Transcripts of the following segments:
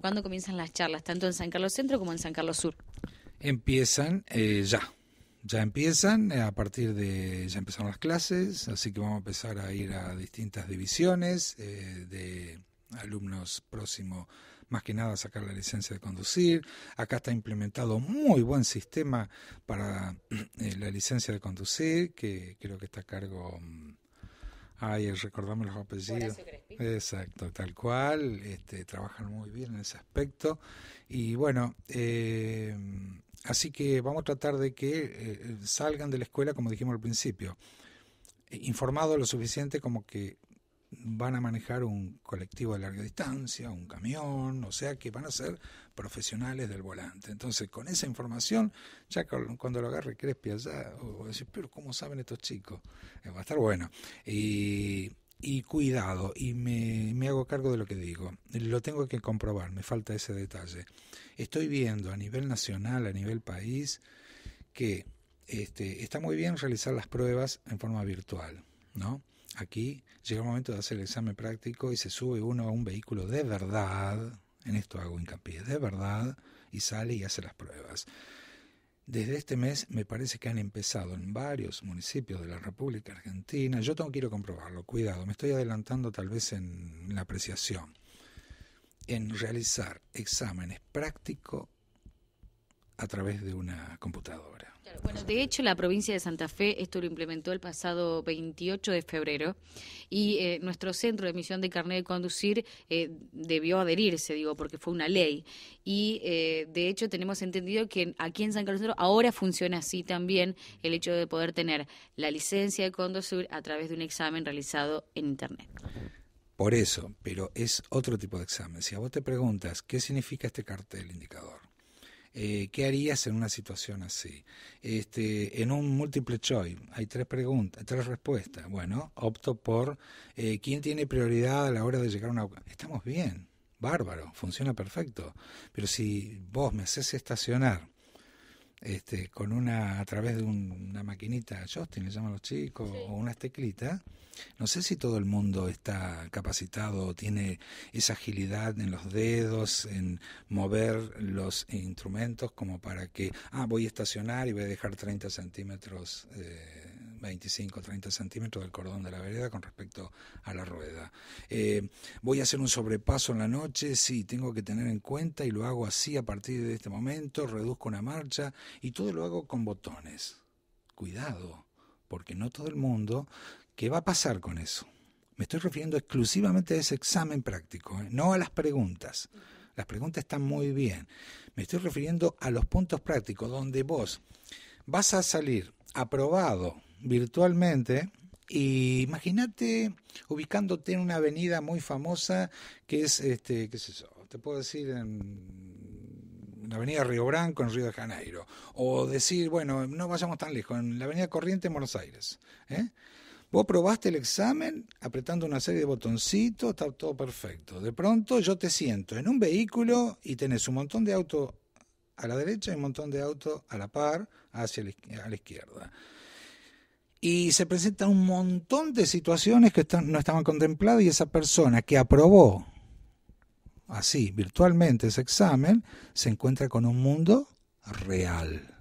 ¿Cuándo comienzan las charlas, tanto en San Carlos Centro como en San Carlos Sur? Empiezan eh, ya. Ya empiezan, eh, a partir de. ya empezaron las clases, así que vamos a empezar a ir a distintas divisiones eh, de alumnos próximos más que nada a sacar la licencia de conducir. Acá está implementado muy buen sistema para la licencia de conducir, que creo que está a cargo mm, Ay, recordamos los apellidos. Exacto, tal cual. Este, trabajan muy bien en ese aspecto. Y bueno, eh, así que vamos a tratar de que eh, salgan de la escuela, como dijimos al principio, eh, informados lo suficiente como que van a manejar un colectivo de larga distancia, un camión, o sea que van a ser profesionales del volante. Entonces, con esa información, ya cuando lo agarre Crespi allá, o decir, pero ¿cómo saben estos chicos? Eh, va a estar bueno. Y, cuidado, y me, hago cargo de lo que digo, lo tengo que comprobar, me falta ese detalle. Estoy viendo a nivel nacional, a nivel país, que este, está muy bien realizar las pruebas en forma virtual, ¿no? aquí llega el momento de hacer el examen práctico y se sube uno a un vehículo de verdad, en esto hago hincapié, de verdad, y sale y hace las pruebas. Desde este mes me parece que han empezado en varios municipios de la República Argentina. Yo tengo que comprobarlo, cuidado, me estoy adelantando tal vez en la apreciación. En realizar exámenes prácticos a través de una computadora. bueno, de hecho, la provincia de Santa Fe esto lo implementó el pasado 28 de febrero y eh, nuestro centro de emisión de carnet de conducir eh, debió adherirse, digo, porque fue una ley. Y eh, de hecho, tenemos entendido que aquí en San Carlos ahora funciona así también el hecho de poder tener la licencia de conducir a través de un examen realizado en Internet. Por eso, pero es otro tipo de examen. Si a vos te preguntas, ¿qué significa este cartel indicador? Eh, ¿qué harías en una situación así? Este, en un múltiple choice hay tres preguntas, tres respuestas. Bueno, opto por eh, quién tiene prioridad a la hora de llegar a una... Estamos bien, bárbaro, funciona perfecto. Pero si vos me haces estacionar este, con una, a través de una maquinita, Justin le llaman los chicos, o una teclitas. No sé si todo el mundo está capacitado, tiene esa agilidad en los dedos, en mover los instrumentos como para que, ah, voy a estacionar y voy a dejar 30 centímetros. Eh, 25 o 30 centímetros del cordón de la vereda con respecto a la rueda. Eh, voy a hacer un sobrepaso en la noche, sí, tengo que tener en cuenta y lo hago así a partir de este momento, reduzco una marcha y todo lo hago con botones. Cuidado, porque no todo el mundo, ¿qué va a pasar con eso? Me estoy refiriendo exclusivamente a ese examen práctico, ¿eh? no a las preguntas. Las preguntas están muy bien. Me estoy refiriendo a los puntos prácticos donde vos vas a salir aprobado virtualmente. Y imagínate ubicándote en una avenida muy famosa que es, este, qué sé yo, te puedo decir en la avenida Río Branco, en Río de Janeiro. O decir, bueno, no vayamos tan lejos, en la avenida Corriente, en Buenos Aires. ¿eh? Vos probaste el examen apretando una serie de botoncitos, está todo perfecto. De pronto yo te siento en un vehículo y tenés un montón de autos a la derecha y un montón de autos a la par hacia la izquierda y se presentan un montón de situaciones que no estaban contempladas y esa persona que aprobó así virtualmente ese examen se encuentra con un mundo real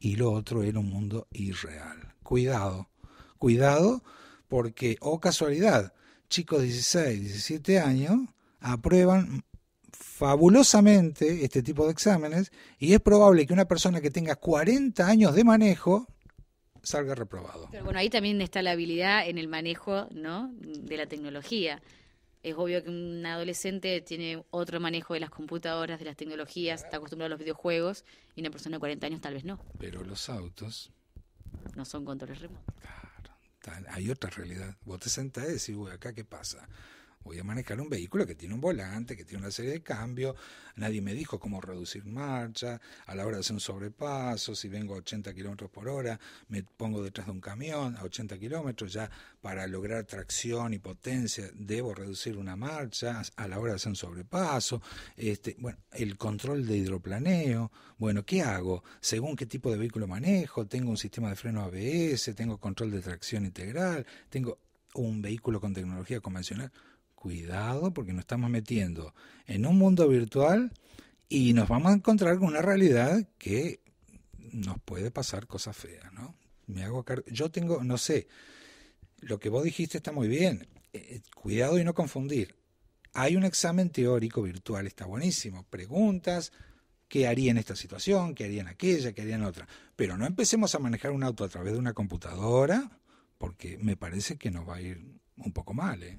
y lo otro era un mundo irreal. Cuidado, cuidado porque, o oh casualidad, chicos de 16, 17 años aprueban fabulosamente este tipo de exámenes y es probable que una persona que tenga 40 años de manejo salga reprobado. Pero bueno, ahí también está la habilidad en el manejo ¿no? de la tecnología. Es obvio que un adolescente tiene otro manejo de las computadoras, de las tecnologías, está acostumbrado a los videojuegos y una persona de 40 años tal vez no. Pero los autos... No son controles remotos. Claro, hay otra realidad. Vos te sentás y decís, acá qué pasa voy a manejar un vehículo que tiene un volante, que tiene una serie de cambios, nadie me dijo cómo reducir marcha, a la hora de hacer un sobrepaso, si vengo a 80 kilómetros por hora, me pongo detrás de un camión a 80 kilómetros, ya para lograr tracción y potencia debo reducir una marcha, a la hora de hacer un sobrepaso, este, bueno, el control de hidroplaneo, bueno, ¿qué hago? Según qué tipo de vehículo manejo, tengo un sistema de freno ABS, tengo control de tracción integral, tengo un vehículo con tecnología convencional, cuidado porque nos estamos metiendo en un mundo virtual y nos vamos a encontrar con una realidad que nos puede pasar cosas feas, ¿no? Me hago Yo tengo, no sé, lo que vos dijiste está muy bien. Eh, eh, cuidado y no confundir. Hay un examen teórico virtual, está buenísimo. Preguntas, ¿qué haría en esta situación? ¿Qué haría en aquella? ¿Qué haría en otra? Pero no empecemos a manejar un auto a través de una computadora, porque me parece que nos va a ir un poco mal, ¿eh?